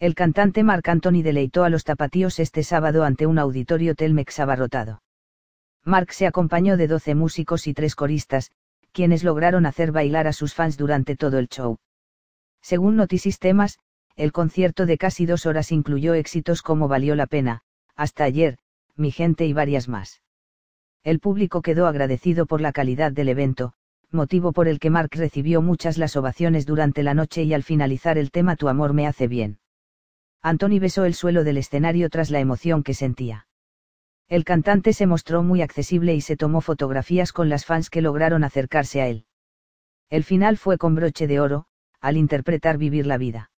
El cantante Marc Anthony deleitó a los tapatíos este sábado ante un auditorio Telmex abarrotado. Marc se acompañó de 12 músicos y tres coristas, quienes lograron hacer bailar a sus fans durante todo el show. Según Temas, el concierto de casi dos horas incluyó éxitos como Valió la pena, Hasta ayer, Mi gente y varias más. El público quedó agradecido por la calidad del evento, motivo por el que Mark recibió muchas las ovaciones durante la noche y al finalizar el tema Tu amor me hace bien. Anthony besó el suelo del escenario tras la emoción que sentía. El cantante se mostró muy accesible y se tomó fotografías con las fans que lograron acercarse a él. El final fue con broche de oro, al interpretar Vivir la vida.